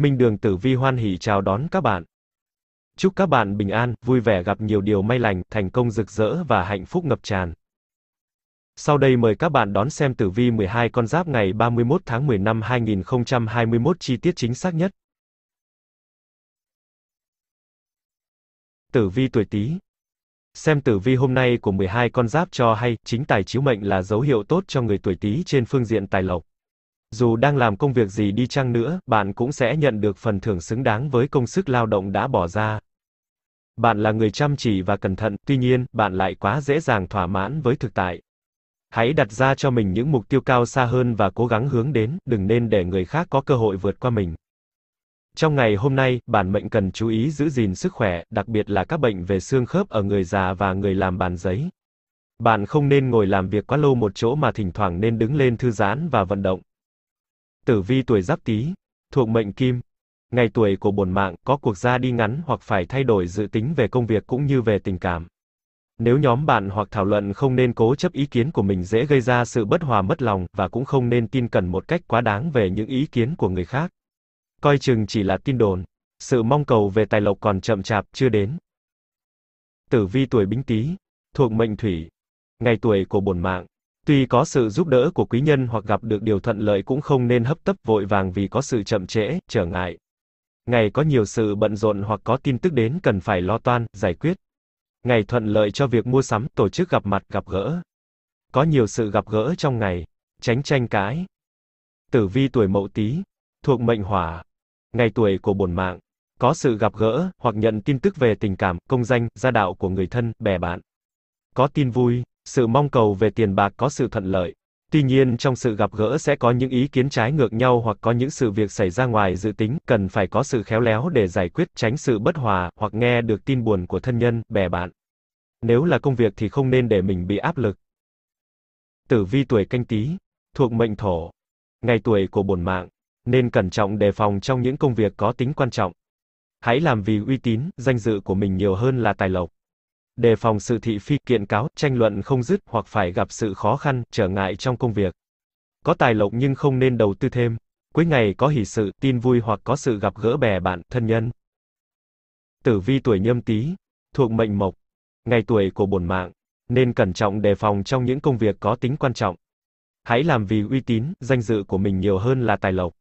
Minh Đường Tử Vi hoan Hỷ chào đón các bạn. Chúc các bạn bình an, vui vẻ gặp nhiều điều may lành, thành công rực rỡ và hạnh phúc ngập tràn. Sau đây mời các bạn đón xem tử vi 12 con giáp ngày 31 tháng 10 năm 2021 chi tiết chính xác nhất. Tử vi tuổi Tý. Xem tử vi hôm nay của 12 con giáp cho hay, chính tài chiếu mệnh là dấu hiệu tốt cho người tuổi Tý trên phương diện tài lộc. Dù đang làm công việc gì đi chăng nữa, bạn cũng sẽ nhận được phần thưởng xứng đáng với công sức lao động đã bỏ ra. Bạn là người chăm chỉ và cẩn thận, tuy nhiên, bạn lại quá dễ dàng thỏa mãn với thực tại. Hãy đặt ra cho mình những mục tiêu cao xa hơn và cố gắng hướng đến, đừng nên để người khác có cơ hội vượt qua mình. Trong ngày hôm nay, bản mệnh cần chú ý giữ gìn sức khỏe, đặc biệt là các bệnh về xương khớp ở người già và người làm bàn giấy. Bạn không nên ngồi làm việc quá lâu một chỗ mà thỉnh thoảng nên đứng lên thư giãn và vận động. Tử vi tuổi Giáp Tý, thuộc mệnh Kim. Ngày tuổi của bổn mạng có cuộc ra đi ngắn hoặc phải thay đổi dự tính về công việc cũng như về tình cảm. Nếu nhóm bạn hoặc thảo luận không nên cố chấp ý kiến của mình dễ gây ra sự bất hòa mất lòng và cũng không nên tin cẩn một cách quá đáng về những ý kiến của người khác. Coi chừng chỉ là tin đồn, sự mong cầu về tài lộc còn chậm chạp chưa đến. Tử vi tuổi Bính Tý, thuộc mệnh Thủy. Ngày tuổi của bổn mạng Tuy có sự giúp đỡ của quý nhân hoặc gặp được điều thuận lợi cũng không nên hấp tấp vội vàng vì có sự chậm trễ, trở ngại. Ngày có nhiều sự bận rộn hoặc có tin tức đến cần phải lo toan, giải quyết. Ngày thuận lợi cho việc mua sắm, tổ chức gặp mặt, gặp gỡ. Có nhiều sự gặp gỡ trong ngày, tránh tranh cãi. Tử vi tuổi Mậu Tý, thuộc mệnh Hỏa. Ngày tuổi của bổn mạng, có sự gặp gỡ hoặc nhận tin tức về tình cảm, công danh, gia đạo của người thân, bè bạn. Có tin vui, sự mong cầu về tiền bạc có sự thuận lợi. Tuy nhiên trong sự gặp gỡ sẽ có những ý kiến trái ngược nhau hoặc có những sự việc xảy ra ngoài dự tính, cần phải có sự khéo léo để giải quyết, tránh sự bất hòa, hoặc nghe được tin buồn của thân nhân, bè bạn. Nếu là công việc thì không nên để mình bị áp lực. Tử vi tuổi canh tí, thuộc mệnh thổ, ngày tuổi của bổn mạng, nên cẩn trọng đề phòng trong những công việc có tính quan trọng. Hãy làm vì uy tín, danh dự của mình nhiều hơn là tài lộc đề phòng sự thị phi kiện cáo, tranh luận không dứt hoặc phải gặp sự khó khăn, trở ngại trong công việc. Có tài lộc nhưng không nên đầu tư thêm. Cuối ngày có hỷ sự, tin vui hoặc có sự gặp gỡ bè bạn, thân nhân. Tử vi tuổi nhâm tý, thuộc mệnh mộc, ngày tuổi của bổn mạng, nên cẩn trọng đề phòng trong những công việc có tính quan trọng. Hãy làm vì uy tín, danh dự của mình nhiều hơn là tài lộc.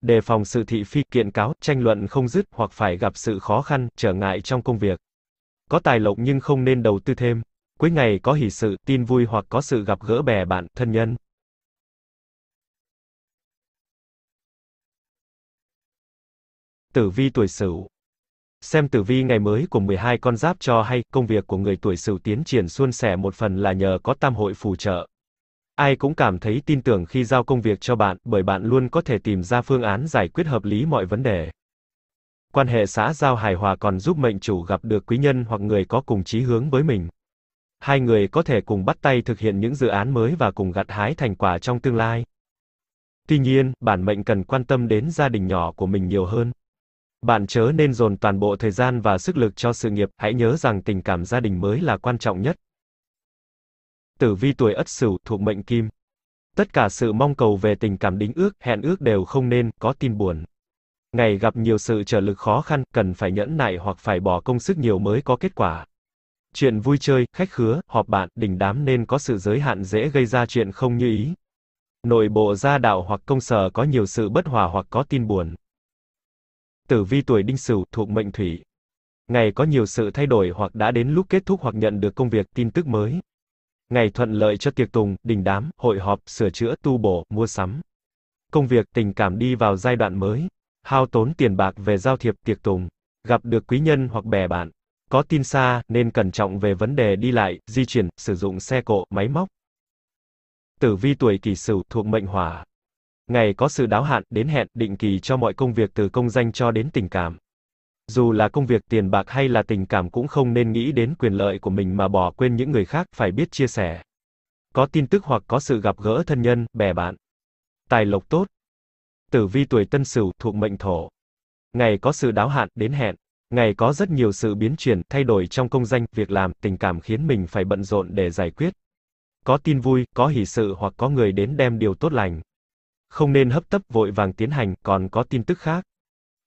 Đề phòng sự thị phi kiện cáo, tranh luận không dứt hoặc phải gặp sự khó khăn, trở ngại trong công việc. Có tài lộc nhưng không nên đầu tư thêm. Cuối ngày có hỷ sự, tin vui hoặc có sự gặp gỡ bè bạn, thân nhân. Tử vi tuổi Sửu. Xem tử vi ngày mới của 12 con giáp cho hay, công việc của người tuổi Sửu tiến triển suôn sẻ một phần là nhờ có tam hội phù trợ. Ai cũng cảm thấy tin tưởng khi giao công việc cho bạn, bởi bạn luôn có thể tìm ra phương án giải quyết hợp lý mọi vấn đề. Quan hệ xã giao hài hòa còn giúp mệnh chủ gặp được quý nhân hoặc người có cùng chí hướng với mình. Hai người có thể cùng bắt tay thực hiện những dự án mới và cùng gặt hái thành quả trong tương lai. Tuy nhiên, bản mệnh cần quan tâm đến gia đình nhỏ của mình nhiều hơn. Bạn chớ nên dồn toàn bộ thời gian và sức lực cho sự nghiệp, hãy nhớ rằng tình cảm gia đình mới là quan trọng nhất. Tử vi tuổi Ất Sửu thuộc mệnh Kim. Tất cả sự mong cầu về tình cảm đính ước, hẹn ước đều không nên có tin buồn ngày gặp nhiều sự trở lực khó khăn, cần phải nhẫn nại hoặc phải bỏ công sức nhiều mới có kết quả. Chuyện vui chơi, khách khứa, họp bạn, đình đám nên có sự giới hạn dễ gây ra chuyện không như ý. Nội bộ gia đạo hoặc công sở có nhiều sự bất hòa hoặc có tin buồn. Tử vi tuổi đinh sửu thuộc mệnh thủy. Ngày có nhiều sự thay đổi hoặc đã đến lúc kết thúc hoặc nhận được công việc tin tức mới. Ngày thuận lợi cho tiệc tùng, đình đám, hội họp, sửa chữa, tu bổ, mua sắm. Công việc, tình cảm đi vào giai đoạn mới hao tốn tiền bạc về giao thiệp tiệc tùng, gặp được quý nhân hoặc bè bạn. Có tin xa, nên cẩn trọng về vấn đề đi lại, di chuyển, sử dụng xe cộ, máy móc. Tử vi tuổi kỷ sửu thuộc mệnh hỏa. Ngày có sự đáo hạn, đến hẹn, định kỳ cho mọi công việc từ công danh cho đến tình cảm. Dù là công việc tiền bạc hay là tình cảm cũng không nên nghĩ đến quyền lợi của mình mà bỏ quên những người khác, phải biết chia sẻ. Có tin tức hoặc có sự gặp gỡ thân nhân, bè bạn. Tài lộc tốt, Tử vi tuổi Tân Sửu thuộc mệnh Thổ. Ngày có sự đáo hạn đến hẹn, ngày có rất nhiều sự biến chuyển, thay đổi trong công danh, việc làm, tình cảm khiến mình phải bận rộn để giải quyết. Có tin vui, có hỷ sự hoặc có người đến đem điều tốt lành. Không nên hấp tấp vội vàng tiến hành, còn có tin tức khác.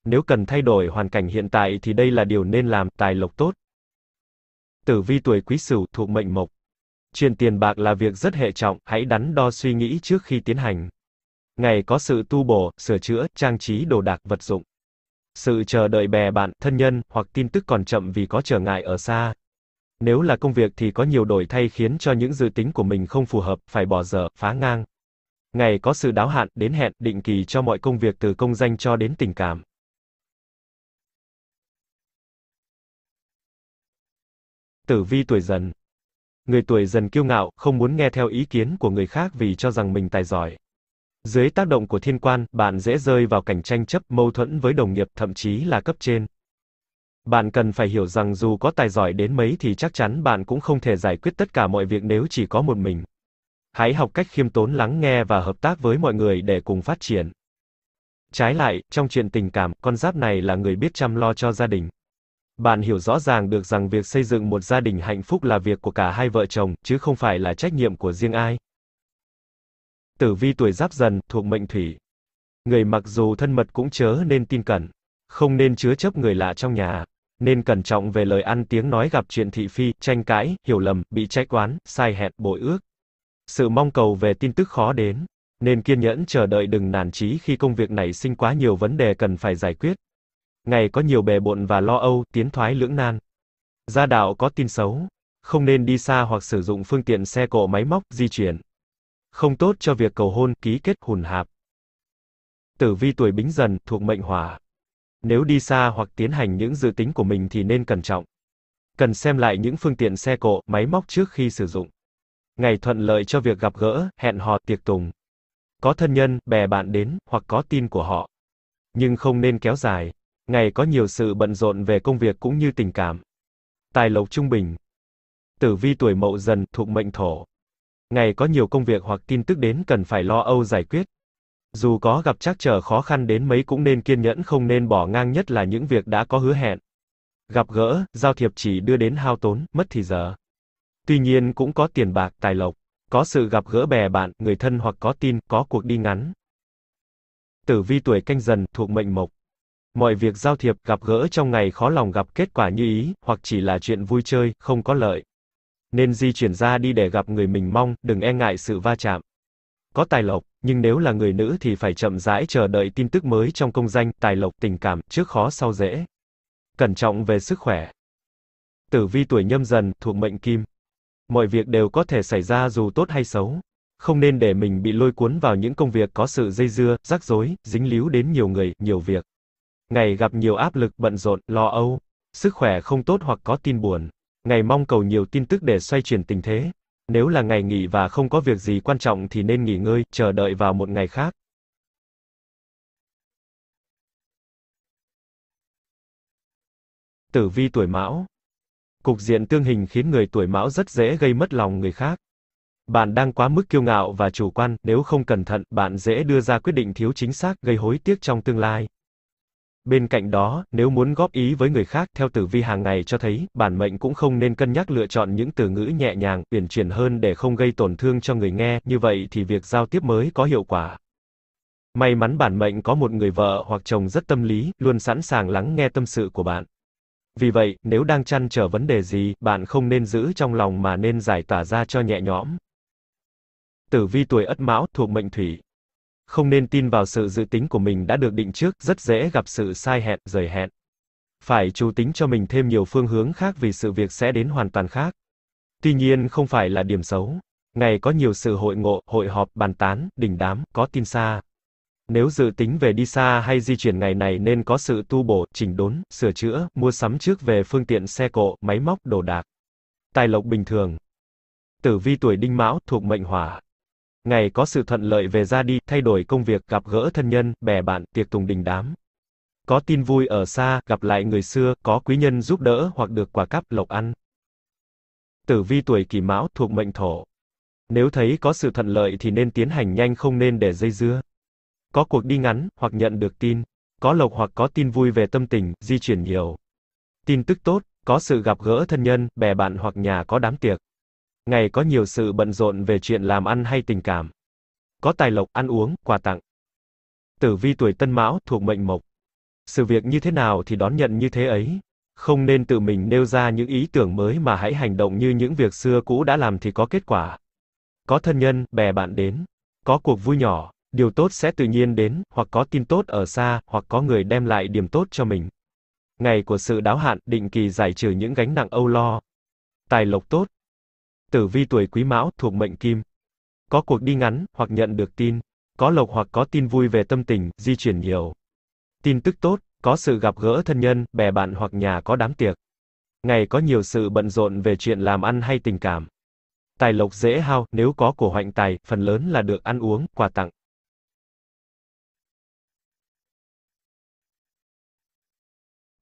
Nếu cần thay đổi hoàn cảnh hiện tại thì đây là điều nên làm, tài lộc tốt. Tử vi tuổi Quý Sửu thuộc mệnh Mộc. Chuyện tiền bạc là việc rất hệ trọng, hãy đắn đo suy nghĩ trước khi tiến hành. Ngày có sự tu bổ, sửa chữa, trang trí đồ đạc vật dụng. Sự chờ đợi bè bạn, thân nhân hoặc tin tức còn chậm vì có trở ngại ở xa. Nếu là công việc thì có nhiều đổi thay khiến cho những dự tính của mình không phù hợp, phải bỏ dở, phá ngang. Ngày có sự đáo hạn, đến hẹn, định kỳ cho mọi công việc từ công danh cho đến tình cảm. Tử vi tuổi dần Người tuổi dần kiêu ngạo, không muốn nghe theo ý kiến của người khác vì cho rằng mình tài giỏi. Dưới tác động của thiên quan, bạn dễ rơi vào cảnh tranh chấp, mâu thuẫn với đồng nghiệp, thậm chí là cấp trên. Bạn cần phải hiểu rằng dù có tài giỏi đến mấy thì chắc chắn bạn cũng không thể giải quyết tất cả mọi việc nếu chỉ có một mình. Hãy học cách khiêm tốn lắng nghe và hợp tác với mọi người để cùng phát triển. Trái lại, trong chuyện tình cảm, con giáp này là người biết chăm lo cho gia đình. Bạn hiểu rõ ràng được rằng việc xây dựng một gia đình hạnh phúc là việc của cả hai vợ chồng, chứ không phải là trách nhiệm của riêng ai. Tử vi tuổi giáp dần, thuộc mệnh thủy. Người mặc dù thân mật cũng chớ nên tin cẩn. Không nên chứa chấp người lạ trong nhà. Nên cẩn trọng về lời ăn tiếng nói gặp chuyện thị phi, tranh cãi, hiểu lầm, bị trách oán, sai hẹn, bội ước. Sự mong cầu về tin tức khó đến. Nên kiên nhẫn chờ đợi đừng nản chí khi công việc này sinh quá nhiều vấn đề cần phải giải quyết. Ngày có nhiều bề bộn và lo âu, tiến thoái lưỡng nan. Gia đạo có tin xấu. Không nên đi xa hoặc sử dụng phương tiện xe cộ máy móc, di chuyển không tốt cho việc cầu hôn, ký kết hùn hạp. Tử vi tuổi Bính Dần thuộc mệnh Hỏa. Nếu đi xa hoặc tiến hành những dự tính của mình thì nên cẩn trọng. Cần xem lại những phương tiện xe cộ, máy móc trước khi sử dụng. Ngày thuận lợi cho việc gặp gỡ, hẹn hò, tiệc tùng. Có thân nhân, bè bạn đến hoặc có tin của họ. Nhưng không nên kéo dài. Ngày có nhiều sự bận rộn về công việc cũng như tình cảm. Tài lộc trung bình. Tử vi tuổi Mậu Dần thuộc mệnh Thổ. Ngày có nhiều công việc hoặc tin tức đến cần phải lo âu giải quyết. Dù có gặp trắc trở khó khăn đến mấy cũng nên kiên nhẫn không nên bỏ ngang nhất là những việc đã có hứa hẹn. Gặp gỡ, giao thiệp chỉ đưa đến hao tốn, mất thì giờ. Tuy nhiên cũng có tiền bạc, tài lộc, có sự gặp gỡ bè bạn, người thân hoặc có tin, có cuộc đi ngắn. Tử vi tuổi canh dần, thuộc mệnh mộc. Mọi việc giao thiệp, gặp gỡ trong ngày khó lòng gặp kết quả như ý, hoặc chỉ là chuyện vui chơi, không có lợi nên di chuyển ra đi để gặp người mình mong, đừng e ngại sự va chạm. Có tài lộc, nhưng nếu là người nữ thì phải chậm rãi chờ đợi tin tức mới trong công danh, tài lộc, tình cảm, trước khó sau dễ. Cẩn trọng về sức khỏe. Tử vi tuổi nhâm dần, thuộc mệnh kim. Mọi việc đều có thể xảy ra dù tốt hay xấu. Không nên để mình bị lôi cuốn vào những công việc có sự dây dưa, rắc rối, dính líu đến nhiều người, nhiều việc. Ngày gặp nhiều áp lực, bận rộn, lo âu. Sức khỏe không tốt hoặc có tin buồn. Ngày mong cầu nhiều tin tức để xoay chuyển tình thế. Nếu là ngày nghỉ và không có việc gì quan trọng thì nên nghỉ ngơi, chờ đợi vào một ngày khác. Tử vi tuổi Mão. Cục diện tương hình khiến người tuổi Mão rất dễ gây mất lòng người khác. Bạn đang quá mức kiêu ngạo và chủ quan, nếu không cẩn thận, bạn dễ đưa ra quyết định thiếu chính xác, gây hối tiếc trong tương lai. Bên cạnh đó, nếu muốn góp ý với người khác theo tử vi hàng ngày cho thấy, bản mệnh cũng không nên cân nhắc lựa chọn những từ ngữ nhẹ nhàng, uyển chuyển hơn để không gây tổn thương cho người nghe, như vậy thì việc giao tiếp mới có hiệu quả. May mắn bản mệnh có một người vợ hoặc chồng rất tâm lý, luôn sẵn sàng lắng nghe tâm sự của bạn. Vì vậy, nếu đang chăn trở vấn đề gì, bạn không nên giữ trong lòng mà nên giải tỏa ra cho nhẹ nhõm. Tử vi tuổi Ất Mão thuộc mệnh Thủy, không nên tin vào sự dự tính của mình đã được định trước, rất dễ gặp sự sai hẹn, rời hẹn. Phải chú tính cho mình thêm nhiều phương hướng khác vì sự việc sẽ đến hoàn toàn khác. Tuy nhiên không phải là điểm xấu. Ngày có nhiều sự hội ngộ, hội họp, bàn tán, đỉnh đám, có tin xa. Nếu dự tính về đi xa hay di chuyển ngày này nên có sự tu bổ, chỉnh đốn, sửa chữa, mua sắm trước về phương tiện xe cộ, máy móc, đồ đạc. Tài lộc bình thường. Tử vi tuổi đinh mão thuộc mệnh hỏa, ngày có sự thuận lợi về ra đi, thay đổi công việc, gặp gỡ thân nhân, bè bạn, tiệc tùng đình đám. Có tin vui ở xa, gặp lại người xưa, có quý nhân giúp đỡ hoặc được quà cáp lộc ăn. Tử vi tuổi kỷ mão thuộc mệnh thổ. Nếu thấy có sự thuận lợi thì nên tiến hành nhanh không nên để dây dưa. Có cuộc đi ngắn, hoặc nhận được tin. Có lộc hoặc có tin vui về tâm tình, di chuyển nhiều. Tin tức tốt, có sự gặp gỡ thân nhân, bè bạn hoặc nhà có đám tiệc. Ngày có nhiều sự bận rộn về chuyện làm ăn hay tình cảm. Có tài lộc, ăn uống, quà tặng. Tử vi tuổi Tân Mão thuộc mệnh Mộc. Sự việc như thế nào thì đón nhận như thế ấy. Không nên tự mình nêu ra những ý tưởng mới mà hãy hành động như những việc xưa cũ đã làm thì có kết quả. Có thân nhân, bè bạn đến. Có cuộc vui nhỏ, điều tốt sẽ tự nhiên đến, hoặc có tin tốt ở xa, hoặc có người đem lại điểm tốt cho mình. Ngày của sự đáo hạn, định kỳ giải trừ những gánh nặng âu lo. Tài lộc tốt, Tử vi tuổi Quý Mão thuộc mệnh Kim. Có cuộc đi ngắn hoặc nhận được tin, có lộc hoặc có tin vui về tâm tình, di chuyển nhiều. Tin tức tốt, có sự gặp gỡ thân nhân, bè bạn hoặc nhà có đám tiệc. Ngày có nhiều sự bận rộn về chuyện làm ăn hay tình cảm. Tài lộc dễ hao, nếu có của hoạnh tài, phần lớn là được ăn uống, quà tặng.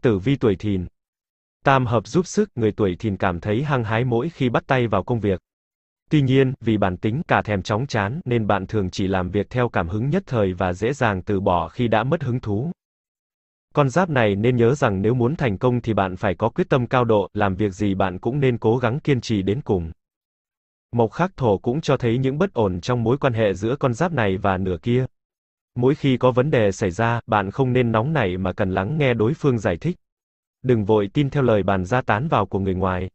Tử vi tuổi Thìn Tam hợp giúp sức, người tuổi thìn cảm thấy hăng hái mỗi khi bắt tay vào công việc. Tuy nhiên, vì bản tính cả thèm chóng chán nên bạn thường chỉ làm việc theo cảm hứng nhất thời và dễ dàng từ bỏ khi đã mất hứng thú. Con giáp này nên nhớ rằng nếu muốn thành công thì bạn phải có quyết tâm cao độ, làm việc gì bạn cũng nên cố gắng kiên trì đến cùng. Mộc khắc thổ cũng cho thấy những bất ổn trong mối quan hệ giữa con giáp này và nửa kia. Mỗi khi có vấn đề xảy ra, bạn không nên nóng nảy mà cần lắng nghe đối phương giải thích đừng vội tin theo lời bàn ra tán vào của người ngoài.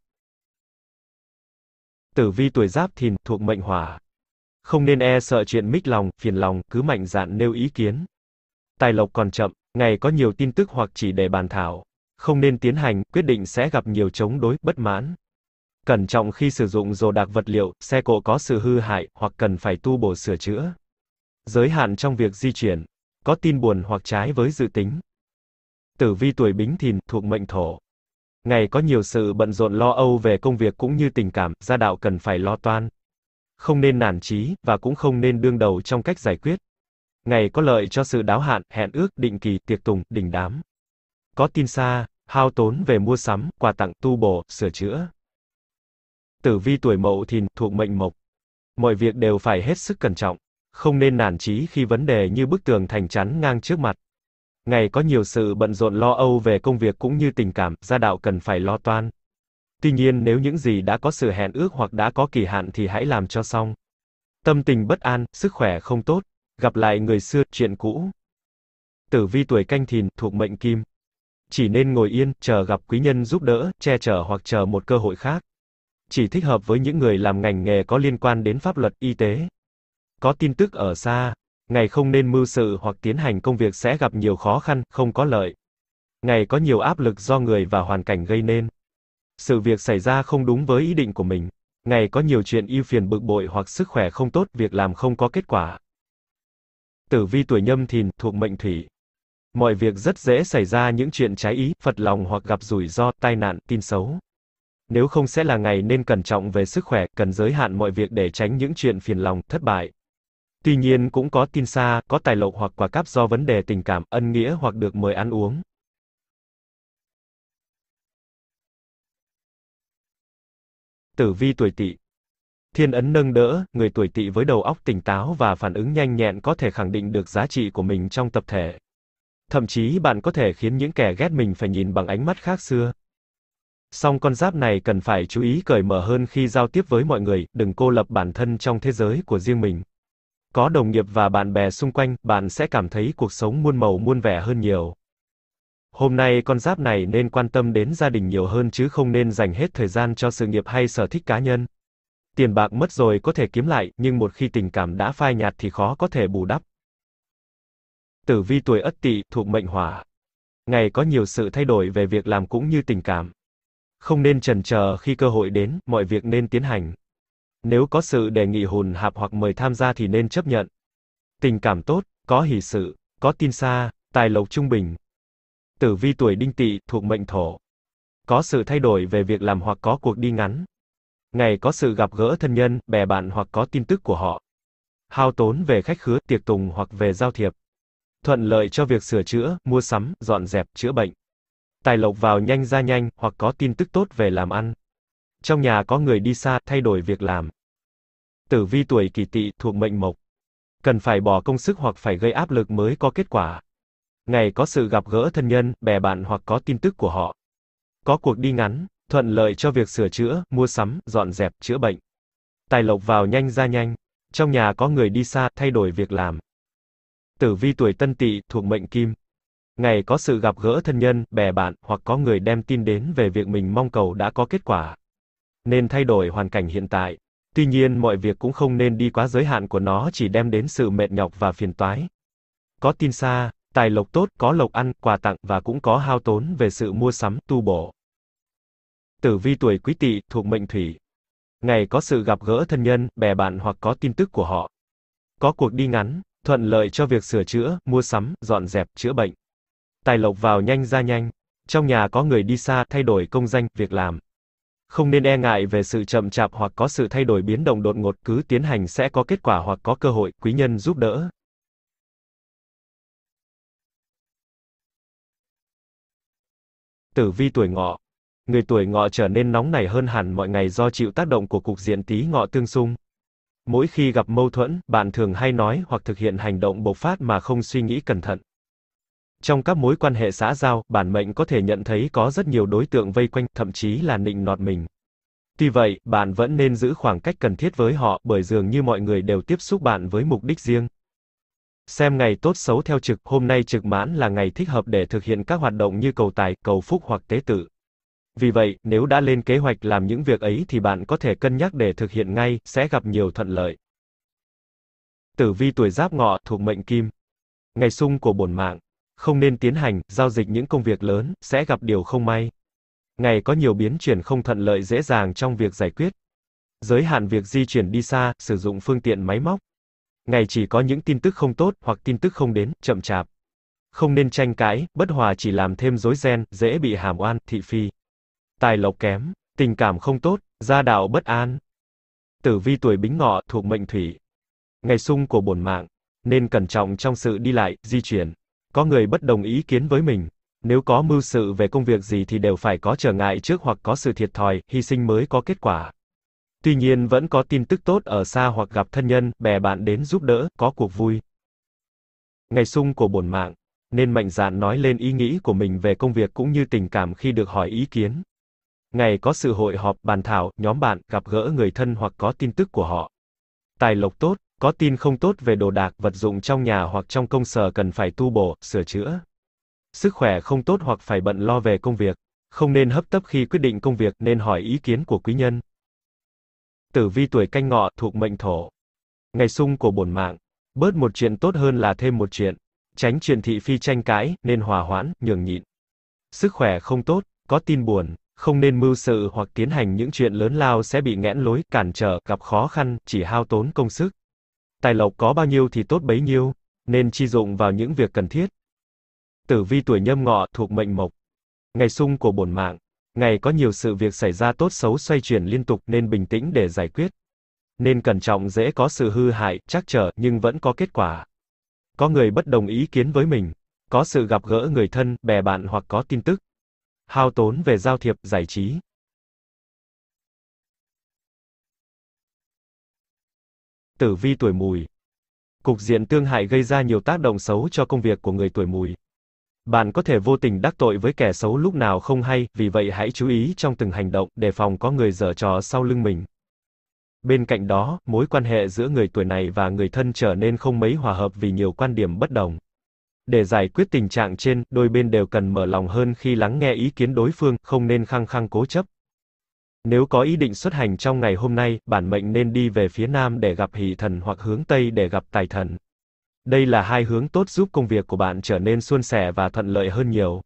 Tử vi tuổi giáp thìn, thuộc mệnh hỏa. Không nên e sợ chuyện mích lòng, phiền lòng, cứ mạnh dạn nêu ý kiến. Tài lộc còn chậm, ngày có nhiều tin tức hoặc chỉ để bàn thảo. Không nên tiến hành, quyết định sẽ gặp nhiều chống đối, bất mãn. Cẩn trọng khi sử dụng đồ đạc vật liệu, xe cộ có sự hư hại, hoặc cần phải tu bổ sửa chữa. Giới hạn trong việc di chuyển. Có tin buồn hoặc trái với dự tính. Tử vi tuổi Bính Thìn, thuộc mệnh Thổ. Ngày có nhiều sự bận rộn lo âu về công việc cũng như tình cảm, gia đạo cần phải lo toan. Không nên nản chí, và cũng không nên đương đầu trong cách giải quyết. Ngày có lợi cho sự đáo hạn, hẹn ước, định kỳ, tiệc tùng, đình đám. Có tin xa, hao tốn về mua sắm, quà tặng, tu bổ, sửa chữa. Tử vi tuổi Mậu Thìn, thuộc mệnh Mộc. Mọi việc đều phải hết sức cẩn trọng, không nên nản chí khi vấn đề như bức tường thành chắn ngang trước mặt. Ngày có nhiều sự bận rộn lo âu về công việc cũng như tình cảm, gia đạo cần phải lo toan. Tuy nhiên nếu những gì đã có sự hẹn ước hoặc đã có kỳ hạn thì hãy làm cho xong. Tâm tình bất an, sức khỏe không tốt, gặp lại người xưa, chuyện cũ. Tử vi tuổi canh thìn, thuộc mệnh kim. Chỉ nên ngồi yên, chờ gặp quý nhân giúp đỡ, che chở hoặc chờ một cơ hội khác. Chỉ thích hợp với những người làm ngành nghề có liên quan đến pháp luật, y tế. Có tin tức ở xa, Ngày không nên mưu sự hoặc tiến hành công việc sẽ gặp nhiều khó khăn, không có lợi. Ngày có nhiều áp lực do người và hoàn cảnh gây nên. Sự việc xảy ra không đúng với ý định của mình. Ngày có nhiều chuyện ưu phiền bực bội hoặc sức khỏe không tốt, việc làm không có kết quả. Tử vi tuổi nhâm thìn, thuộc mệnh thủy. Mọi việc rất dễ xảy ra những chuyện trái ý, phật lòng hoặc gặp rủi ro, tai nạn, tin xấu. Nếu không sẽ là ngày nên cẩn trọng về sức khỏe, cần giới hạn mọi việc để tránh những chuyện phiền lòng, thất bại. Tuy nhiên cũng có tin xa, có tài lộc hoặc quà cáp do vấn đề tình cảm, ân nghĩa hoặc được mời ăn uống. Tử vi tuổi tỵ Thiên ấn nâng đỡ, người tuổi tỵ với đầu óc tỉnh táo và phản ứng nhanh nhẹn có thể khẳng định được giá trị của mình trong tập thể. Thậm chí bạn có thể khiến những kẻ ghét mình phải nhìn bằng ánh mắt khác xưa. Song con giáp này cần phải chú ý cởi mở hơn khi giao tiếp với mọi người, đừng cô lập bản thân trong thế giới của riêng mình có đồng nghiệp và bạn bè xung quanh, bạn sẽ cảm thấy cuộc sống muôn màu muôn vẻ hơn nhiều. Hôm nay con giáp này nên quan tâm đến gia đình nhiều hơn chứ không nên dành hết thời gian cho sự nghiệp hay sở thích cá nhân. Tiền bạc mất rồi có thể kiếm lại, nhưng một khi tình cảm đã phai nhạt thì khó có thể bù đắp. Tử vi tuổi Ất Tỵ thuộc mệnh Hỏa. Ngày có nhiều sự thay đổi về việc làm cũng như tình cảm. Không nên chần chờ khi cơ hội đến, mọi việc nên tiến hành. Nếu có sự đề nghị hùn hạp hoặc mời tham gia thì nên chấp nhận. Tình cảm tốt, có hỷ sự, có tin xa, tài lộc trung bình. Tử vi tuổi đinh tỵ thuộc mệnh thổ. Có sự thay đổi về việc làm hoặc có cuộc đi ngắn. Ngày có sự gặp gỡ thân nhân, bè bạn hoặc có tin tức của họ. Hao tốn về khách khứa, tiệc tùng hoặc về giao thiệp. Thuận lợi cho việc sửa chữa, mua sắm, dọn dẹp, chữa bệnh. Tài lộc vào nhanh ra nhanh, hoặc có tin tức tốt về làm ăn. Trong nhà có người đi xa, thay đổi việc làm. Tử vi tuổi kỷ tỵ thuộc mệnh mộc. Cần phải bỏ công sức hoặc phải gây áp lực mới có kết quả. Ngày có sự gặp gỡ thân nhân, bè bạn hoặc có tin tức của họ. Có cuộc đi ngắn, thuận lợi cho việc sửa chữa, mua sắm, dọn dẹp, chữa bệnh. Tài lộc vào nhanh ra nhanh. Trong nhà có người đi xa, thay đổi việc làm. Tử vi tuổi tân tỵ thuộc mệnh kim. Ngày có sự gặp gỡ thân nhân, bè bạn, hoặc có người đem tin đến về việc mình mong cầu đã có kết quả nên thay đổi hoàn cảnh hiện tại. Tuy nhiên mọi việc cũng không nên đi quá giới hạn của nó chỉ đem đến sự mệt nhọc và phiền toái. Có tin xa, tài lộc tốt, có lộc ăn, quà tặng và cũng có hao tốn về sự mua sắm, tu bổ. Tử vi tuổi quý tỵ thuộc mệnh thủy. Ngày có sự gặp gỡ thân nhân, bè bạn hoặc có tin tức của họ. Có cuộc đi ngắn, thuận lợi cho việc sửa chữa, mua sắm, dọn dẹp, chữa bệnh. Tài lộc vào nhanh ra nhanh. Trong nhà có người đi xa, thay đổi công danh, việc làm không nên e ngại về sự chậm chạp hoặc có sự thay đổi biến động đột ngột, cứ tiến hành sẽ có kết quả hoặc có cơ hội, quý nhân giúp đỡ. Tử vi tuổi ngọ Người tuổi ngọ trở nên nóng nảy hơn hẳn mọi ngày do chịu tác động của cục diện tí ngọ tương xung. Mỗi khi gặp mâu thuẫn, bạn thường hay nói hoặc thực hiện hành động bộc phát mà không suy nghĩ cẩn thận. Trong các mối quan hệ xã giao, bản mệnh có thể nhận thấy có rất nhiều đối tượng vây quanh, thậm chí là nịnh nọt mình. Tuy vậy, bạn vẫn nên giữ khoảng cách cần thiết với họ, bởi dường như mọi người đều tiếp xúc bạn với mục đích riêng. Xem ngày tốt xấu theo trực, hôm nay trực mãn là ngày thích hợp để thực hiện các hoạt động như cầu tài, cầu phúc hoặc tế tự. Vì vậy, nếu đã lên kế hoạch làm những việc ấy thì bạn có thể cân nhắc để thực hiện ngay, sẽ gặp nhiều thuận lợi. Tử vi tuổi Giáp Ngọ thuộc mệnh Kim. Ngày xung của bổn mạng không nên tiến hành, giao dịch những công việc lớn, sẽ gặp điều không may. Ngày có nhiều biến chuyển không thuận lợi dễ dàng trong việc giải quyết. Giới hạn việc di chuyển đi xa, sử dụng phương tiện máy móc. Ngày chỉ có những tin tức không tốt, hoặc tin tức không đến, chậm chạp. Không nên tranh cãi, bất hòa chỉ làm thêm rối ren, dễ bị hàm oan, thị phi. Tài lộc kém, tình cảm không tốt, gia đạo bất an. Tử vi tuổi bính ngọ thuộc mệnh thủy. Ngày sung của bổn mạng, nên cẩn trọng trong sự đi lại, di chuyển. Có người bất đồng ý kiến với mình. Nếu có mưu sự về công việc gì thì đều phải có trở ngại trước hoặc có sự thiệt thòi, hy sinh mới có kết quả. Tuy nhiên vẫn có tin tức tốt ở xa hoặc gặp thân nhân, bè bạn đến giúp đỡ, có cuộc vui. Ngày sung của bổn mạng, nên mạnh dạn nói lên ý nghĩ của mình về công việc cũng như tình cảm khi được hỏi ý kiến. Ngày có sự hội họp, bàn thảo, nhóm bạn, gặp gỡ người thân hoặc có tin tức của họ. Tài lộc tốt, có tin không tốt về đồ đạc, vật dụng trong nhà hoặc trong công sở cần phải tu bổ, sửa chữa. Sức khỏe không tốt hoặc phải bận lo về công việc. Không nên hấp tấp khi quyết định công việc nên hỏi ý kiến của quý nhân. Tử vi tuổi canh ngọ thuộc mệnh thổ. Ngày sung của bổn mạng. Bớt một chuyện tốt hơn là thêm một chuyện. Tránh chuyện thị phi tranh cãi, nên hòa hoãn, nhường nhịn. Sức khỏe không tốt, có tin buồn, không nên mưu sự hoặc tiến hành những chuyện lớn lao sẽ bị nghẽn lối, cản trở, gặp khó khăn, chỉ hao tốn công sức. Tài lộc có bao nhiêu thì tốt bấy nhiêu, nên chi dụng vào những việc cần thiết. Tử vi tuổi nhâm ngọ thuộc mệnh mộc. Ngày sung của bổn mạng, ngày có nhiều sự việc xảy ra tốt xấu xoay chuyển liên tục nên bình tĩnh để giải quyết. Nên cẩn trọng dễ có sự hư hại, trắc trở nhưng vẫn có kết quả. Có người bất đồng ý kiến với mình, có sự gặp gỡ người thân, bè bạn hoặc có tin tức. Hao tốn về giao thiệp, giải trí. Tử vi tuổi mùi. Cục diện tương hại gây ra nhiều tác động xấu cho công việc của người tuổi mùi. Bạn có thể vô tình đắc tội với kẻ xấu lúc nào không hay, vì vậy hãy chú ý trong từng hành động, đề phòng có người dở trò sau lưng mình. Bên cạnh đó, mối quan hệ giữa người tuổi này và người thân trở nên không mấy hòa hợp vì nhiều quan điểm bất đồng. Để giải quyết tình trạng trên, đôi bên đều cần mở lòng hơn khi lắng nghe ý kiến đối phương, không nên khăng khăng cố chấp. Nếu có ý định xuất hành trong ngày hôm nay, bản mệnh nên đi về phía nam để gặp hỷ thần hoặc hướng tây để gặp tài thần. Đây là hai hướng tốt giúp công việc của bạn trở nên suôn sẻ và thuận lợi hơn nhiều.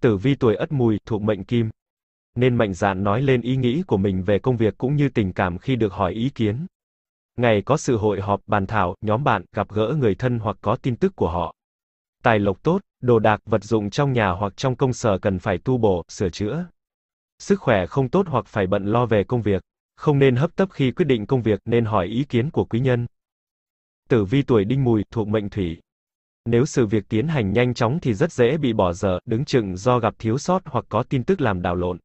Tử vi tuổi Ất Mùi thuộc mệnh Kim, nên mạnh dạn nói lên ý nghĩ của mình về công việc cũng như tình cảm khi được hỏi ý kiến. Ngày có sự hội họp, bàn thảo, nhóm bạn, gặp gỡ người thân hoặc có tin tức của họ. Tài lộc tốt, đồ đạc, vật dụng trong nhà hoặc trong công sở cần phải tu bổ, sửa chữa sức khỏe không tốt hoặc phải bận lo về công việc. Không nên hấp tấp khi quyết định công việc, nên hỏi ý kiến của quý nhân. Tử vi tuổi đinh mùi, thuộc mệnh thủy. Nếu sự việc tiến hành nhanh chóng thì rất dễ bị bỏ dở, đứng chừng do gặp thiếu sót hoặc có tin tức làm đảo lộn.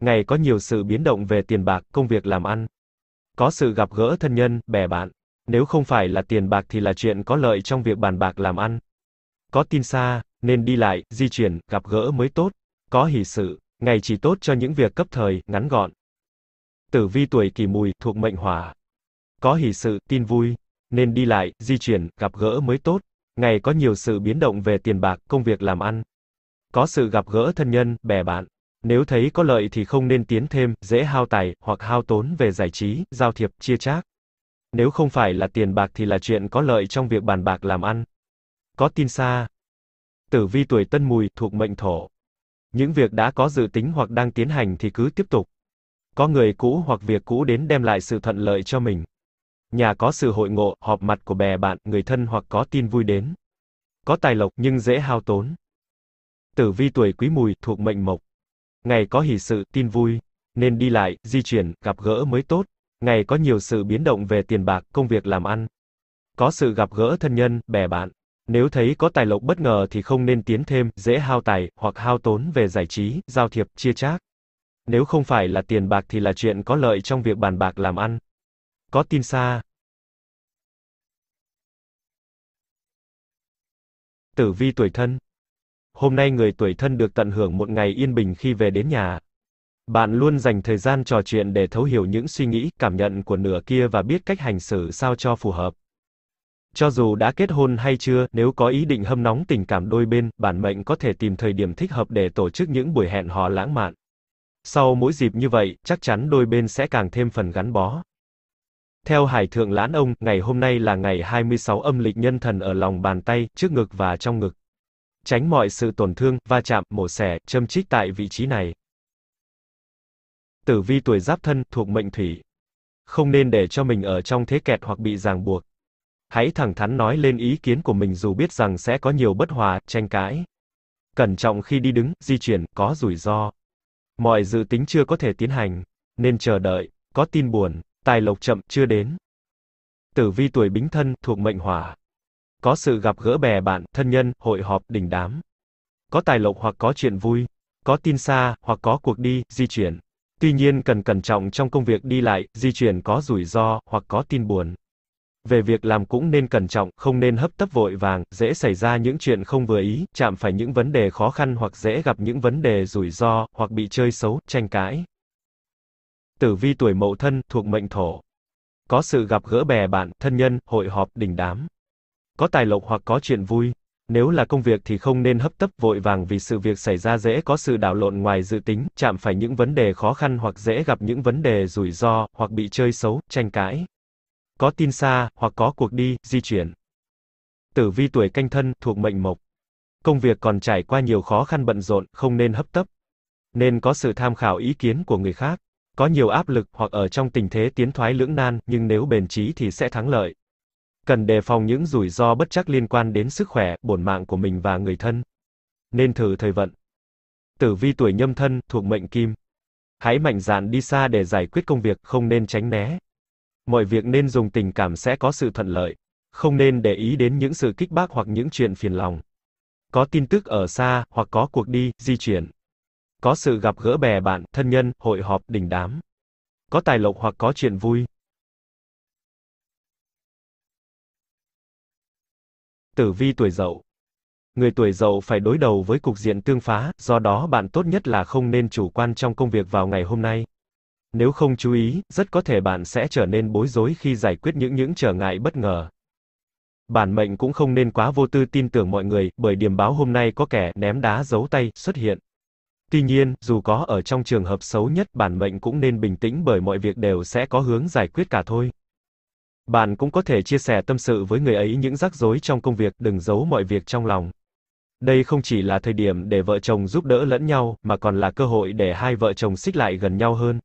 Ngày có nhiều sự biến động về tiền bạc, công việc làm ăn. Có sự gặp gỡ thân nhân, bè bạn. Nếu không phải là tiền bạc thì là chuyện có lợi trong việc bàn bạc làm ăn. Có tin xa, nên đi lại, di chuyển, gặp gỡ mới tốt. Có hỷ sự, Ngày chỉ tốt cho những việc cấp thời, ngắn gọn. Tử vi tuổi kỷ mùi, thuộc mệnh hỏa. Có hỷ sự, tin vui. Nên đi lại, di chuyển, gặp gỡ mới tốt. Ngày có nhiều sự biến động về tiền bạc, công việc làm ăn. Có sự gặp gỡ thân nhân, bè bạn. Nếu thấy có lợi thì không nên tiến thêm, dễ hao tài, hoặc hao tốn về giải trí, giao thiệp, chia chác. Nếu không phải là tiền bạc thì là chuyện có lợi trong việc bàn bạc làm ăn. Có tin xa. Tử vi tuổi tân mùi, thuộc mệnh thổ. Những việc đã có dự tính hoặc đang tiến hành thì cứ tiếp tục. Có người cũ hoặc việc cũ đến đem lại sự thuận lợi cho mình. Nhà có sự hội ngộ, họp mặt của bè bạn, người thân hoặc có tin vui đến. Có tài lộc nhưng dễ hao tốn. Tử vi tuổi Quý Mùi thuộc mệnh Mộc. Ngày có hỷ sự, tin vui, nên đi lại, di chuyển, gặp gỡ mới tốt. Ngày có nhiều sự biến động về tiền bạc, công việc làm ăn. Có sự gặp gỡ thân nhân, bè bạn. Nếu thấy có tài lộc bất ngờ thì không nên tiến thêm, dễ hao tài, hoặc hao tốn về giải trí, giao thiệp, chia chác. Nếu không phải là tiền bạc thì là chuyện có lợi trong việc bàn bạc làm ăn. Có tin xa. Tử vi tuổi thân. Hôm nay người tuổi thân được tận hưởng một ngày yên bình khi về đến nhà. Bạn luôn dành thời gian trò chuyện để thấu hiểu những suy nghĩ, cảm nhận của nửa kia và biết cách hành xử sao cho phù hợp. Cho dù đã kết hôn hay chưa, nếu có ý định hâm nóng tình cảm đôi bên, bản mệnh có thể tìm thời điểm thích hợp để tổ chức những buổi hẹn hò lãng mạn. Sau mỗi dịp như vậy, chắc chắn đôi bên sẽ càng thêm phần gắn bó. Theo Hải Thượng Lãn Ông, ngày hôm nay là ngày 26 âm lịch nhân thần ở lòng bàn tay, trước ngực và trong ngực. Tránh mọi sự tổn thương, va chạm, mổ xẻ, châm chích tại vị trí này. Tử vi tuổi giáp thân, thuộc mệnh thủy. Không nên để cho mình ở trong thế kẹt hoặc bị ràng buộc. Hãy thẳng thắn nói lên ý kiến của mình dù biết rằng sẽ có nhiều bất hòa, tranh cãi. Cẩn trọng khi đi đứng, di chuyển, có rủi ro. Mọi dự tính chưa có thể tiến hành, nên chờ đợi, có tin buồn, tài lộc chậm chưa đến. Tử vi tuổi Bính Thân thuộc mệnh Hỏa. Có sự gặp gỡ bè bạn, thân nhân, hội họp, đình đám. Có tài lộc hoặc có chuyện vui, có tin xa hoặc có cuộc đi, di chuyển. Tuy nhiên cần cẩn trọng trong công việc đi lại, di chuyển có rủi ro hoặc có tin buồn. Về việc làm cũng nên cẩn trọng, không nên hấp tấp vội vàng, dễ xảy ra những chuyện không vừa ý, chạm phải những vấn đề khó khăn hoặc dễ gặp những vấn đề rủi ro, hoặc bị chơi xấu, tranh cãi. Tử vi tuổi mậu thân, thuộc mệnh thổ. Có sự gặp gỡ bè bạn, thân nhân, hội họp, đình đám. Có tài lộc hoặc có chuyện vui. Nếu là công việc thì không nên hấp tấp vội vàng vì sự việc xảy ra dễ có sự đảo lộn ngoài dự tính, chạm phải những vấn đề khó khăn hoặc dễ gặp những vấn đề rủi ro, hoặc bị chơi xấu, tranh cãi có tin xa, hoặc có cuộc đi, di chuyển. Tử vi tuổi canh thân, thuộc mệnh mộc. Công việc còn trải qua nhiều khó khăn bận rộn, không nên hấp tấp. Nên có sự tham khảo ý kiến của người khác. Có nhiều áp lực hoặc ở trong tình thế tiến thoái lưỡng nan, nhưng nếu bền trí thì sẽ thắng lợi. Cần đề phòng những rủi ro bất chắc liên quan đến sức khỏe, bổn mạng của mình và người thân. Nên thử thời vận. Tử vi tuổi nhâm thân, thuộc mệnh kim. Hãy mạnh dạn đi xa để giải quyết công việc, không nên tránh né mọi việc nên dùng tình cảm sẽ có sự thuận lợi. Không nên để ý đến những sự kích bác hoặc những chuyện phiền lòng. Có tin tức ở xa, hoặc có cuộc đi, di chuyển. Có sự gặp gỡ bè bạn, thân nhân, hội họp, đình đám. Có tài lộc hoặc có chuyện vui. Tử vi tuổi dậu. Người tuổi dậu phải đối đầu với cục diện tương phá, do đó bạn tốt nhất là không nên chủ quan trong công việc vào ngày hôm nay. Nếu không chú ý, rất có thể bạn sẽ trở nên bối rối khi giải quyết những những trở ngại bất ngờ. Bản mệnh cũng không nên quá vô tư tin tưởng mọi người, bởi điểm báo hôm nay có kẻ ném đá giấu tay xuất hiện. Tuy nhiên, dù có ở trong trường hợp xấu nhất, bản mệnh cũng nên bình tĩnh bởi mọi việc đều sẽ có hướng giải quyết cả thôi. Bạn cũng có thể chia sẻ tâm sự với người ấy những rắc rối trong công việc, đừng giấu mọi việc trong lòng. Đây không chỉ là thời điểm để vợ chồng giúp đỡ lẫn nhau, mà còn là cơ hội để hai vợ chồng xích lại gần nhau hơn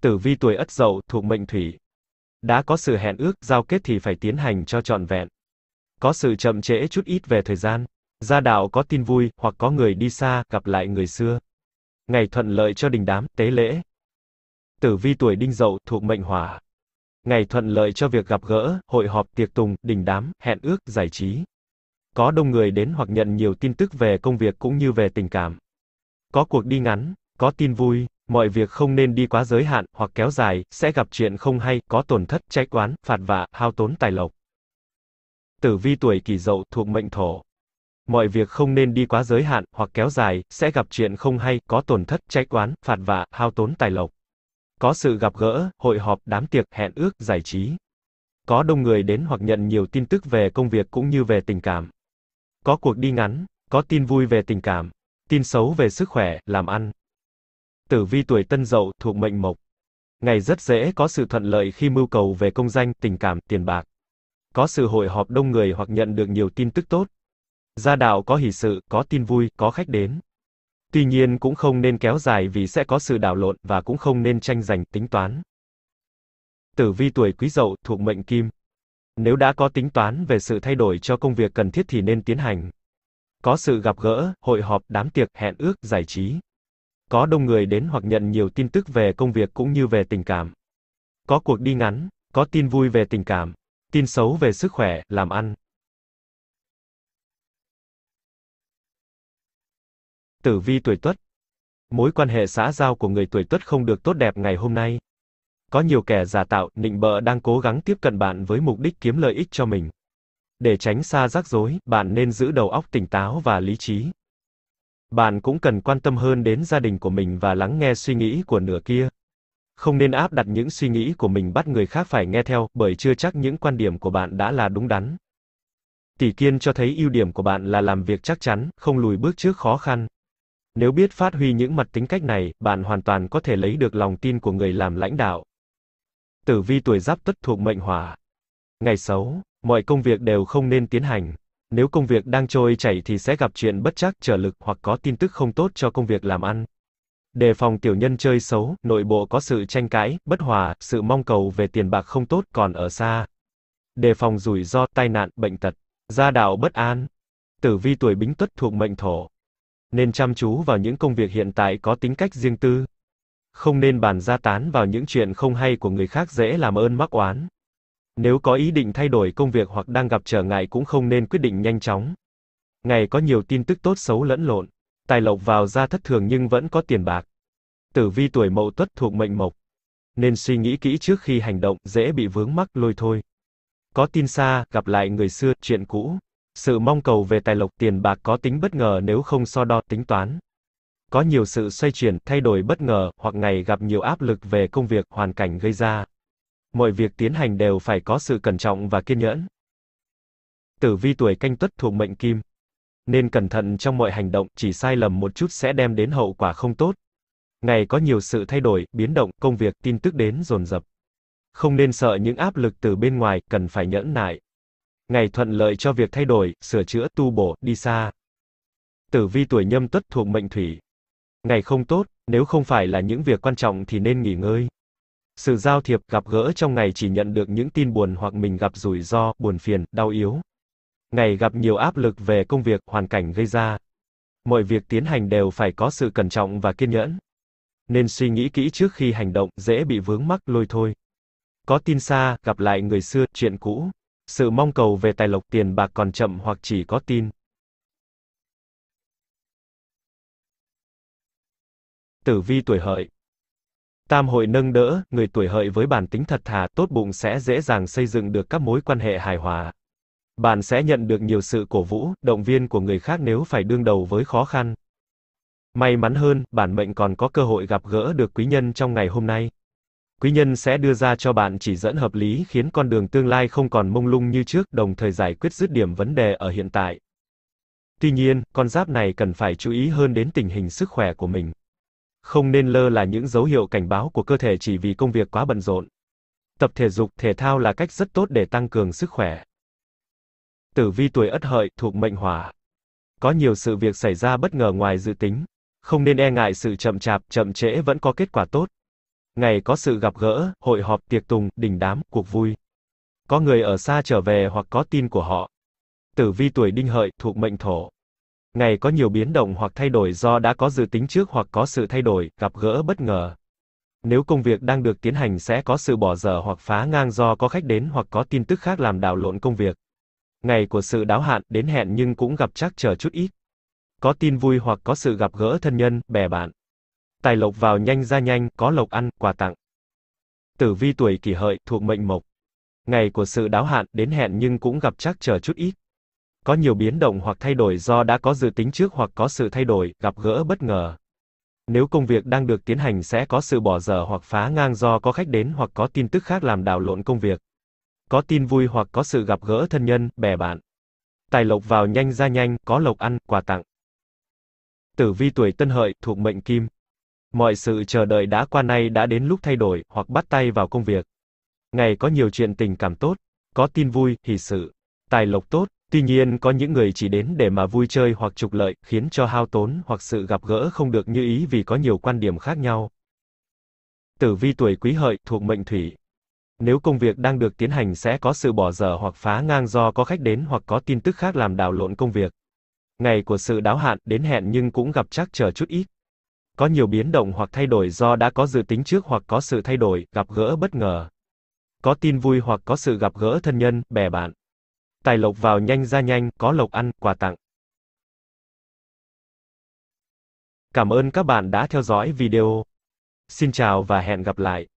tử vi tuổi ất dậu thuộc mệnh thủy. Đã có sự hẹn ước, giao kết thì phải tiến hành cho trọn vẹn. Có sự chậm trễ chút ít về thời gian. Gia đạo có tin vui, hoặc có người đi xa, gặp lại người xưa. Ngày thuận lợi cho đình đám, tế lễ. Tử vi tuổi đinh dậu thuộc mệnh hỏa. Ngày thuận lợi cho việc gặp gỡ, hội họp, tiệc tùng, đình đám, hẹn ước, giải trí. Có đông người đến hoặc nhận nhiều tin tức về công việc cũng như về tình cảm. Có cuộc đi ngắn, có tin vui, Mọi việc không nên đi quá giới hạn, hoặc kéo dài, sẽ gặp chuyện không hay, có tổn thất, trách oán, phạt vạ, hao tốn tài lộc. Tử vi tuổi kỷ dậu thuộc mệnh thổ. Mọi việc không nên đi quá giới hạn, hoặc kéo dài, sẽ gặp chuyện không hay, có tổn thất, trách oán, phạt vạ, hao tốn tài lộc. Có sự gặp gỡ, hội họp, đám tiệc, hẹn ước, giải trí. Có đông người đến hoặc nhận nhiều tin tức về công việc cũng như về tình cảm. Có cuộc đi ngắn, có tin vui về tình cảm, tin xấu về sức khỏe, làm ăn, Tử vi tuổi Tân Dậu thuộc mệnh mộc. Ngày rất dễ có sự thuận lợi khi mưu cầu về công danh, tình cảm, tiền bạc. Có sự hội họp đông người hoặc nhận được nhiều tin tức tốt. Gia đạo có hỷ sự, có tin vui, có khách đến. Tuy nhiên cũng không nên kéo dài vì sẽ có sự đảo lộn và cũng không nên tranh giành tính toán. Tử vi tuổi Quý Dậu thuộc mệnh Kim. Nếu đã có tính toán về sự thay đổi cho công việc cần thiết thì nên tiến hành. Có sự gặp gỡ, hội họp, đám tiệc, hẹn ước, giải trí có đông người đến hoặc nhận nhiều tin tức về công việc cũng như về tình cảm. Có cuộc đi ngắn, có tin vui về tình cảm, tin xấu về sức khỏe, làm ăn. Tử vi tuổi Tuất. Mối quan hệ xã giao của người tuổi Tuất không được tốt đẹp ngày hôm nay. Có nhiều kẻ giả tạo, nịnh bợ đang cố gắng tiếp cận bạn với mục đích kiếm lợi ích cho mình. Để tránh xa rắc rối, bạn nên giữ đầu óc tỉnh táo và lý trí bạn cũng cần quan tâm hơn đến gia đình của mình và lắng nghe suy nghĩ của nửa kia. Không nên áp đặt những suy nghĩ của mình bắt người khác phải nghe theo, bởi chưa chắc những quan điểm của bạn đã là đúng đắn. Tỷ Kiên cho thấy ưu điểm của bạn là làm việc chắc chắn, không lùi bước trước khó khăn. Nếu biết phát huy những mặt tính cách này, bạn hoàn toàn có thể lấy được lòng tin của người làm lãnh đạo. Tử vi tuổi Giáp Tuất thuộc mệnh Hỏa. Ngày xấu, mọi công việc đều không nên tiến hành, nếu công việc đang trôi chảy thì sẽ gặp chuyện bất chắc, trở lực hoặc có tin tức không tốt cho công việc làm ăn. Đề phòng tiểu nhân chơi xấu, nội bộ có sự tranh cãi, bất hòa, sự mong cầu về tiền bạc không tốt còn ở xa. Đề phòng rủi ro, tai nạn, bệnh tật, gia đạo bất an. Tử vi tuổi bính tuất thuộc mệnh thổ. Nên chăm chú vào những công việc hiện tại có tính cách riêng tư. Không nên bàn ra tán vào những chuyện không hay của người khác dễ làm ơn mắc oán. Nếu có ý định thay đổi công việc hoặc đang gặp trở ngại cũng không nên quyết định nhanh chóng. Ngày có nhiều tin tức tốt xấu lẫn lộn, tài lộc vào ra thất thường nhưng vẫn có tiền bạc. Tử vi tuổi mậu tuất thuộc mệnh mộc. Nên suy nghĩ kỹ trước khi hành động, dễ bị vướng mắc lôi thôi. Có tin xa, gặp lại người xưa, chuyện cũ. Sự mong cầu về tài lộc tiền bạc có tính bất ngờ nếu không so đo tính toán. Có nhiều sự xoay chuyển, thay đổi bất ngờ, hoặc ngày gặp nhiều áp lực về công việc, hoàn cảnh gây ra mọi việc tiến hành đều phải có sự cẩn trọng và kiên nhẫn. Tử vi tuổi canh tuất thuộc mệnh kim. Nên cẩn thận trong mọi hành động, chỉ sai lầm một chút sẽ đem đến hậu quả không tốt. Ngày có nhiều sự thay đổi, biến động, công việc, tin tức đến dồn dập. Không nên sợ những áp lực từ bên ngoài, cần phải nhẫn nại. Ngày thuận lợi cho việc thay đổi, sửa chữa, tu bổ, đi xa. Tử vi tuổi nhâm tuất thuộc mệnh thủy. Ngày không tốt, nếu không phải là những việc quan trọng thì nên nghỉ ngơi. Sự giao thiệp, gặp gỡ trong ngày chỉ nhận được những tin buồn hoặc mình gặp rủi ro, buồn phiền, đau yếu. Ngày gặp nhiều áp lực về công việc, hoàn cảnh gây ra. Mọi việc tiến hành đều phải có sự cẩn trọng và kiên nhẫn. Nên suy nghĩ kỹ trước khi hành động, dễ bị vướng mắc lôi thôi. Có tin xa, gặp lại người xưa, chuyện cũ. Sự mong cầu về tài lộc tiền bạc còn chậm hoặc chỉ có tin. Tử vi tuổi hợi, Tam hội nâng đỡ, người tuổi hợi với bản tính thật thà, tốt bụng sẽ dễ dàng xây dựng được các mối quan hệ hài hòa. Bạn sẽ nhận được nhiều sự cổ vũ, động viên của người khác nếu phải đương đầu với khó khăn. May mắn hơn, bản mệnh còn có cơ hội gặp gỡ được quý nhân trong ngày hôm nay. Quý nhân sẽ đưa ra cho bạn chỉ dẫn hợp lý khiến con đường tương lai không còn mông lung như trước, đồng thời giải quyết dứt điểm vấn đề ở hiện tại. Tuy nhiên, con giáp này cần phải chú ý hơn đến tình hình sức khỏe của mình không nên lơ là những dấu hiệu cảnh báo của cơ thể chỉ vì công việc quá bận rộn. Tập thể dục, thể thao là cách rất tốt để tăng cường sức khỏe. Tử vi tuổi Ất Hợi thuộc mệnh Hỏa. Có nhiều sự việc xảy ra bất ngờ ngoài dự tính, không nên e ngại sự chậm chạp, chậm trễ vẫn có kết quả tốt. Ngày có sự gặp gỡ, hội họp, tiệc tùng, đình đám, cuộc vui. Có người ở xa trở về hoặc có tin của họ. Tử vi tuổi Đinh Hợi thuộc mệnh Thổ. Ngày có nhiều biến động hoặc thay đổi do đã có dự tính trước hoặc có sự thay đổi, gặp gỡ bất ngờ. Nếu công việc đang được tiến hành sẽ có sự bỏ dở hoặc phá ngang do có khách đến hoặc có tin tức khác làm đảo lộn công việc. Ngày của sự đáo hạn đến hẹn nhưng cũng gặp trắc trở chút ít. Có tin vui hoặc có sự gặp gỡ thân nhân, bè bạn. Tài lộc vào nhanh ra nhanh, có lộc ăn, quà tặng. Tử vi tuổi kỷ hợi, thuộc mệnh mộc. Ngày của sự đáo hạn đến hẹn nhưng cũng gặp trắc trở chút ít có nhiều biến động hoặc thay đổi do đã có dự tính trước hoặc có sự thay đổi, gặp gỡ bất ngờ. Nếu công việc đang được tiến hành sẽ có sự bỏ dở hoặc phá ngang do có khách đến hoặc có tin tức khác làm đảo lộn công việc. Có tin vui hoặc có sự gặp gỡ thân nhân, bè bạn. Tài lộc vào nhanh ra nhanh, có lộc ăn, quà tặng. Tử vi tuổi Tân Hợi thuộc mệnh Kim. Mọi sự chờ đợi đã qua nay đã đến lúc thay đổi hoặc bắt tay vào công việc. Ngày có nhiều chuyện tình cảm tốt, có tin vui, hỷ sự tài lộc tốt, tuy nhiên có những người chỉ đến để mà vui chơi hoặc trục lợi, khiến cho hao tốn hoặc sự gặp gỡ không được như ý vì có nhiều quan điểm khác nhau. Tử vi tuổi quý hợi thuộc mệnh thủy. Nếu công việc đang được tiến hành sẽ có sự bỏ dở hoặc phá ngang do có khách đến hoặc có tin tức khác làm đảo lộn công việc. Ngày của sự đáo hạn đến hẹn nhưng cũng gặp trắc trở chút ít. Có nhiều biến động hoặc thay đổi do đã có dự tính trước hoặc có sự thay đổi, gặp gỡ bất ngờ. Có tin vui hoặc có sự gặp gỡ thân nhân, bè bạn. Tài lộc vào nhanh ra nhanh, có lộc ăn, quà tặng. Cảm ơn các bạn đã theo dõi video. Xin chào và hẹn gặp lại.